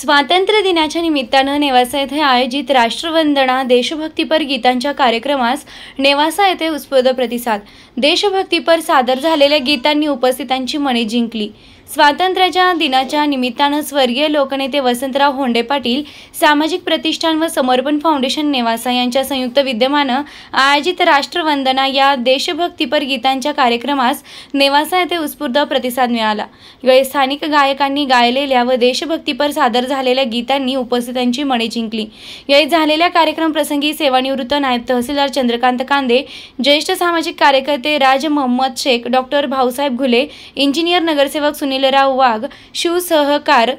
स्वातंत्र्य दिनाच्या निमित्तानं नेवासा येथे आयोजित राष्ट्रवंदना देशभक्तीपर गीतांच्या कार्यक्रमास नेवासा येथे उत्स्फूर्त प्रतिसाद देशभक्तीपर सादर झालेल्या गीतांनी उपस्थितांची मने जिंकली स्वातंत्र्याच्या दिनाच्या निमित्तानं स्वर्गीय लोकनेते वसंतराव होंडे पाटील सामाजिक प्रतिष्ठान व समर्पण फाउंडेशन नेवासा यांच्या संयुक्त विद्यमानं आयोजित राष्ट्रवंदना या देशभक्तीपर गीतांच्या कार्यक्रमास नेवासा येथे उत्स्फूर्त प्रतिसाद मिळाला यावेळी स्थानिक गायकांनी गायलेल्या व देशभक्तीपर सादर झालेल्या गीतांनी उपस्थितांची मणे जिंकली यावेळी झालेल्या कार्यक्रम प्रसंगी सेवानिवृत्त नायब तहसीलदार चंद्रकांत कांदे ज्येष्ठ सामाजिक कार्यकर्ते राज मोहम्मद शेख डॉक्टर भाऊसाहेब घुले इंजिनियर नगरसेवक सुनील अनिलराव वाघ शिवसहकार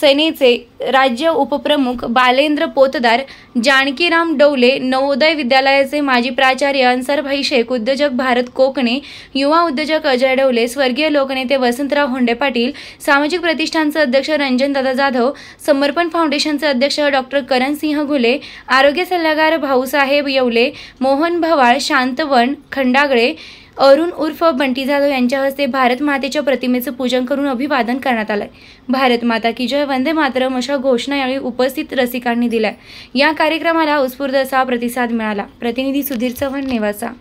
सेनेचे राज्य उपप्रमुख बालेंद्र पोतदार जानकीराम डवले नवोदय विद्यालयाचे माजी प्राचार्य अन्सरभाई शेख उद्योजक भारत कोकणे युवा उद्योजक अजय डवले स्वर्गीय लोकनेते वसंतराव होंडे पाटील सामाजिक प्रतिष्ठानचे अध्यक्ष रंजनदादा जाधव समर्पण फाउंडेशनचे अध्यक्ष डॉक्टर करणसिंह घुले आरोग्य सल्लागार भाऊसाहेब येवले मोहन भवाळ शांतवन खंडागळे अरुण उर्फ बंटी जाधव यांच्या हस्ते भारत मातेच्या प्रतिमेचं पूजन करून अभिवादन करण्यात आलंय भारत माता की जय वंदे मातरम अशा घोषणा यावेळी उपस्थित रसिकांनी दिल्या या कार्यक्रमाला उत्स्फूर्त असा प्रतिसाद मिळाला प्रतिनिधी सुधीर चव्हाण नेवासा